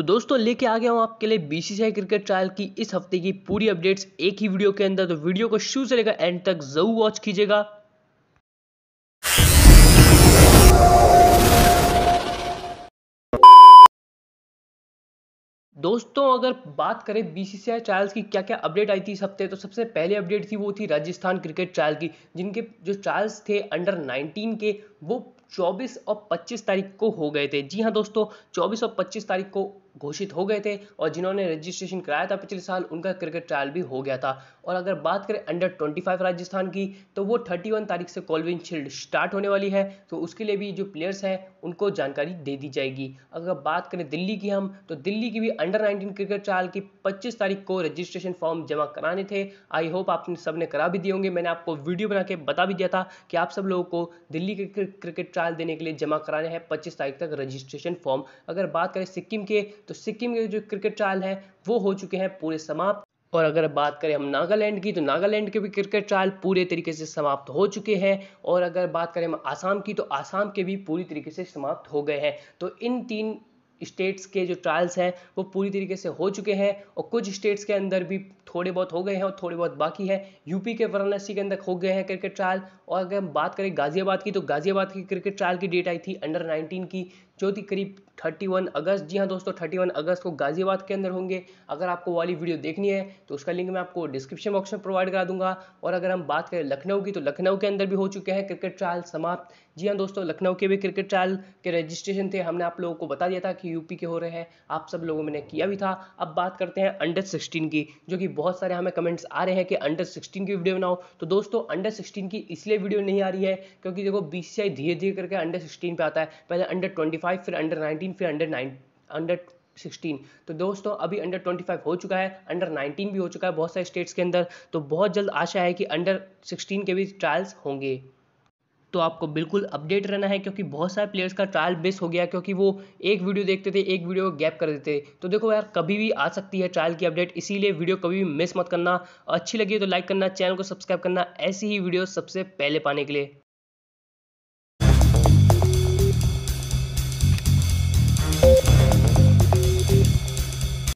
तो दोस्तों लेके आ गया हूँ आपके लिए बीसीसीआई क्रिकेट ट्रायल की इस हफ्ते की पूरी अपडेट्स एक ही वीडियो के अंदर तो वीडियो को शुरू से लेकर एंड तक जरूर वॉच कीजिएगा दोस्तों अगर बात करें बीसीसीआई ट्रायल्स की क्या क्या अपडेट आई थी इस हफ्ते तो सबसे पहले अपडेट थी वो थी राजस्थान क्रिकेट ट्रायल की जिनके जो ट्रायल्स थे अंडर 19 के वो 24 और 25 तारीख को हो गए थे जी हाँ दोस्तों 24 और 25 तारीख को घोषित हो गए थे और जिन्होंने रजिस्ट्रेशन कराया था पिछले साल उनका क्रिकेट ट्रायल भी हो गया था और अगर बात करें अंडर 25 राजस्थान की तो वो 31 तारीख से कॉलविन शील्ड स्टार्ट होने वाली है तो उसके लिए भी जो प्लेयर्स हैं उनको जानकारी दे दी जाएगी अगर बात करें दिल्ली की हम तो दिल्ली की भी अंडर नाइनटीन क्रिकेट ट्रायल की पच्चीस तारीख को रजिस्ट्रेशन फॉर्म जमा कराने थे आई होप आप सब ने करा भी दिए होंगे मैंने आपको वीडियो बना के बता भी दिया था कि आप सब लोगों को दिल्ली के क्रिकेट ट्रायल देने के लिए जमा कराने हैं पच्चीस तारीख तक रजिस्ट्रेशन फॉर्म अगर बात करें सिक्किम के तो सिक्किम के जो क्रिकेट ट्रायल है वो हो चुके हैं पूरे समाप्त और अगर बात करें हम नागालैंड की तो नागालैंड के भी क्रिकेट ट्रायल पूरे तरीके से समाप्त हो चुके हैं और अगर बात करें हम आसाम की तो आसाम के भी पूरी तरीके से समाप्त हो गए हैं तो इन तीन स्टेट्स के जो ट्रायल्स हैं वो पूरी तरीके से हो चुके हैं और कुछ स्टेट्स के अंदर भी थोड़े बहुत हो गए हैं और थोड़े बहुत बाकी है यूपी के वाराणसी के अंदर हो गए हैं क्रिकेट ट्रायल और अगर हम बात करें गाजियाबाद की तो गाजियाबाद की क्रिकेट ट्रायल की डेट आई थी अंडर 19 की जो कि करीब 31 अगस्त जी हाँ दोस्तों 31 अगस्त को गाजियाबाद के अंदर होंगे अगर आपको वाली वीडियो देखनी है तो उसका लिंक मैं आपको डिस्क्रिप्शन बॉक्स में प्रोवाइड करा दूंगा और अगर हम बात करें लखनऊ की तो लखनऊ के अंदर भी हो चुके हैं क्रिकेट ट्रायल समाप्त जी हाँ दोस्तों लखनऊ के भी क्रिकेट ट्रायल के रजिस्ट्रेशन थे हमने आप लोगों को बता दिया था कि यूपी के हो रहे हैं आप सब लोगों ने किया भी था अब बात करते हैं अंडर सिक्सटीन की जो कि बहुत सारे हमें कमेंट्स आ रहे हैं कि अंडर सिक्सटीन की वीडियो बनाओ तो दोस्तों अंडर सिक्सटीन की इसलिए वीडियो नहीं आ रही है क्योंकि देखो बी धीरे धीरे करके अंडर सिक्सटीन पर आता है पहले अंडर ट्वेंटी 25 फिर अंडर 19 फिर अंडर नाइन अंडर 16 तो दोस्तों अभी अंडर 25 हो चुका है अंडर 19 भी हो चुका है बहुत सारे स्टेट्स के अंदर तो बहुत जल्द आशा है कि अंडर 16 के भी ट्रायल्स होंगे तो आपको बिल्कुल अपडेट रहना है क्योंकि बहुत सारे प्लेयर्स का ट्रायल बेस हो गया क्योंकि वो एक वीडियो देखते थे एक वीडियो को गैप कर देते तो देखो यार कभी भी आ सकती है ट्रायल की अपडेट इसीलिए वीडियो कभी भी मिस मत करना अच्छी लगी तो लाइक करना चैनल को सब्सक्राइब करना ऐसी ही वीडियो सबसे पहले पाने के लिए